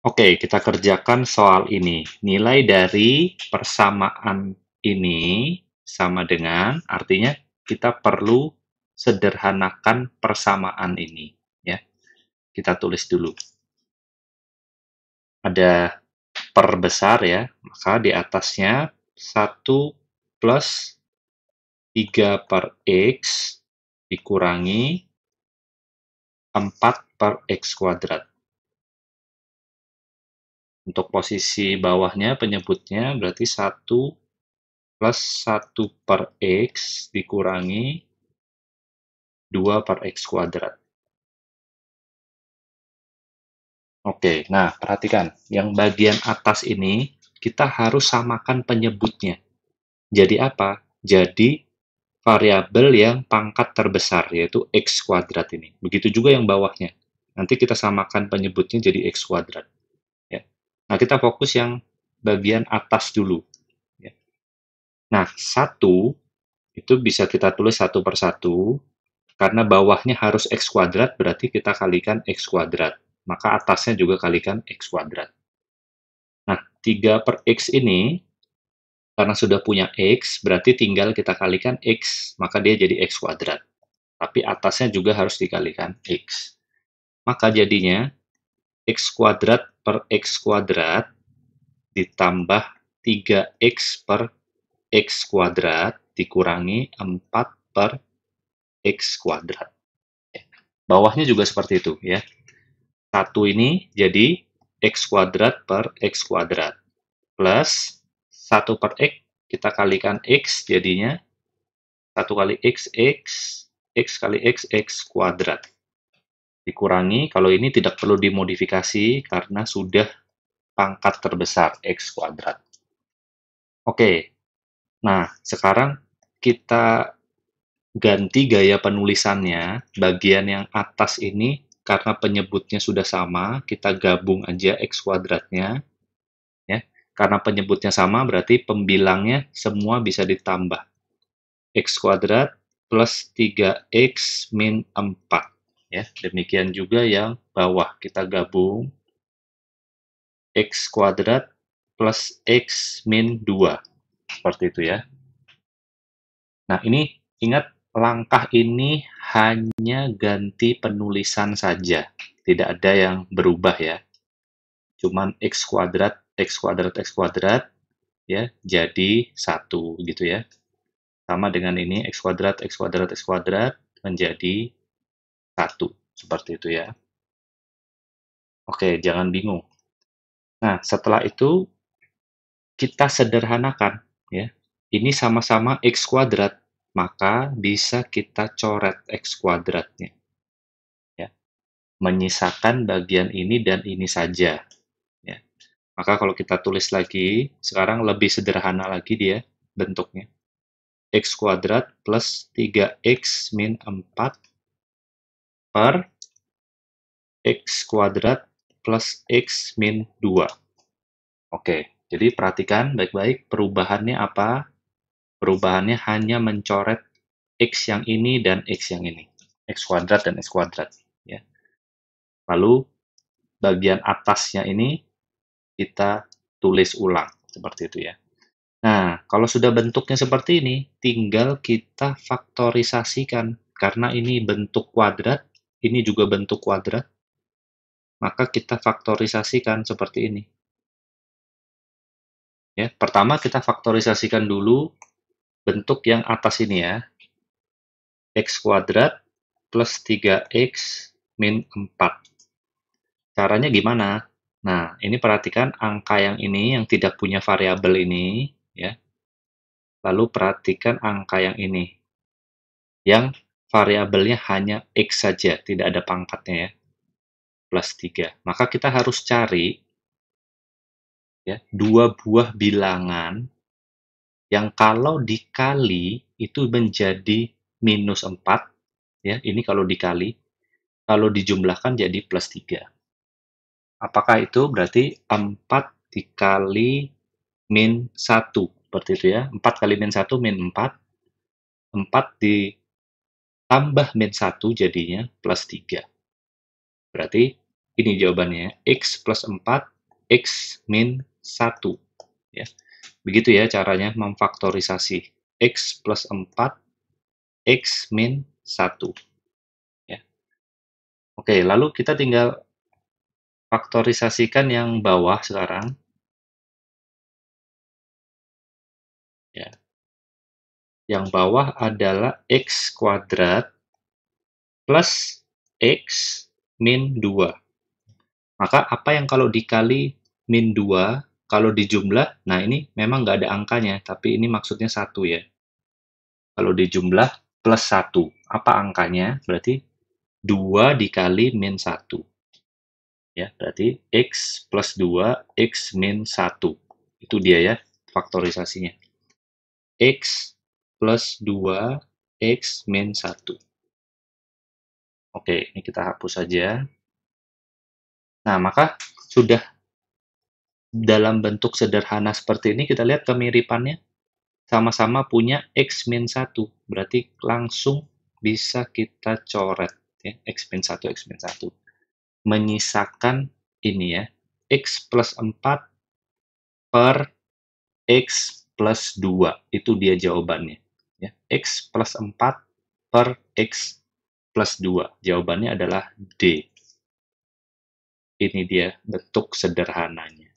Oke, kita kerjakan soal ini. Nilai dari persamaan ini sama dengan, artinya kita perlu sederhanakan persamaan ini. ya. Kita tulis dulu. Ada perbesar ya, maka di atasnya 1 plus 3 per X dikurangi 4 per X kuadrat untuk posisi bawahnya penyebutnya berarti 1 plus 1 per X dikurangi 2 per X kuadrat. Oke, nah perhatikan. Yang bagian atas ini kita harus samakan penyebutnya. Jadi apa? Jadi variabel yang pangkat terbesar, yaitu X kuadrat ini. Begitu juga yang bawahnya. Nanti kita samakan penyebutnya jadi X kuadrat. Nah, kita fokus yang bagian atas dulu. Ya. Nah, satu itu bisa kita tulis satu per satu karena bawahnya harus x kuadrat, berarti kita kalikan x kuadrat. Maka atasnya juga kalikan x kuadrat. Nah, 3 per x ini, karena sudah punya x, berarti tinggal kita kalikan x, maka dia jadi x kuadrat. Tapi atasnya juga harus dikalikan x. Maka jadinya x kuadrat per x kuadrat ditambah 3x per x kuadrat dikurangi 4 per x kuadrat. Ya. Bawahnya juga seperti itu ya. Satu ini jadi x kuadrat per x kuadrat plus 1 per x kita kalikan x jadinya 1 kali x, x, x kali x, x kuadrat dikurangi. Kalau ini tidak perlu dimodifikasi karena sudah pangkat terbesar X kuadrat. Oke, nah sekarang kita ganti gaya penulisannya. Bagian yang atas ini karena penyebutnya sudah sama, kita gabung aja X kuadratnya. Ya, karena penyebutnya sama berarti pembilangnya semua bisa ditambah. X kuadrat plus 3X min 4 ya demikian juga yang bawah kita gabung x kuadrat plus x min 2 seperti itu ya nah ini ingat langkah ini hanya ganti penulisan saja tidak ada yang berubah ya cuman x kuadrat x kuadrat x kuadrat ya jadi satu gitu ya sama dengan ini x kuadrat x kuadrat x kuadrat menjadi satu seperti itu ya. Oke, jangan bingung. Nah, setelah itu kita sederhanakan ya. Ini sama-sama x kuadrat, maka bisa kita coret x kuadratnya. Ya. Menyisakan bagian ini dan ini saja. Ya. Maka kalau kita tulis lagi, sekarang lebih sederhana lagi dia bentuknya. x kuadrat plus 3x min 4 per x kuadrat plus x min 2. Oke, jadi perhatikan baik-baik perubahannya apa. Perubahannya hanya mencoret x yang ini dan x yang ini. x kuadrat dan x kuadrat. Ya. Lalu bagian atasnya ini kita tulis ulang. Seperti itu ya. Nah, kalau sudah bentuknya seperti ini, tinggal kita faktorisasikan. Karena ini bentuk kuadrat, ini juga bentuk kuadrat, maka kita faktorisasikan seperti ini. Ya, pertama kita faktorisasikan dulu bentuk yang atas ini ya. X kuadrat plus 3X min 4. Caranya gimana? Nah, ini perhatikan angka yang ini yang tidak punya variabel ini ya. Lalu perhatikan angka yang ini yang variabelnya hanya X saja, tidak ada pangkatnya ya. Plus 3. Maka kita harus cari ya, dua buah bilangan yang kalau dikali itu menjadi minus 4. Ya, ini kalau dikali. Kalau dijumlahkan jadi plus 3. Apakah itu berarti 4 dikali min 1? Seperti itu ya. 4 kali min 1 min 4. 4 di tambah min 1 jadinya plus 3. Berarti ini jawabannya, X plus 4, X min 1. Ya. Begitu ya caranya memfaktorisasi. X plus 4, X min 1. Ya. Oke, lalu kita tinggal faktorisasikan yang bawah sekarang. yang bawah adalah x kuadrat plus x min 2. Maka apa yang kalau dikali min 2, kalau dijumlah, nah ini memang nggak ada angkanya, tapi ini maksudnya satu ya. Kalau dijumlah plus 1, apa angkanya? Berarti 2 dikali min 1. Ya, berarti x plus 2, x min 1. Itu dia ya faktorisasinya. x plus 2x min 1. Oke, ini kita hapus saja. Nah, maka sudah dalam bentuk sederhana seperti ini, kita lihat kemiripannya. Sama-sama punya x min 1, berarti langsung bisa kita coret. Ya, x min 1, x min 1. Menyisakan ini ya, x plus 4 per x plus 2. Itu dia jawabannya. Ya, X plus 4 per X plus 2. Jawabannya adalah D. Ini dia bentuk sederhananya.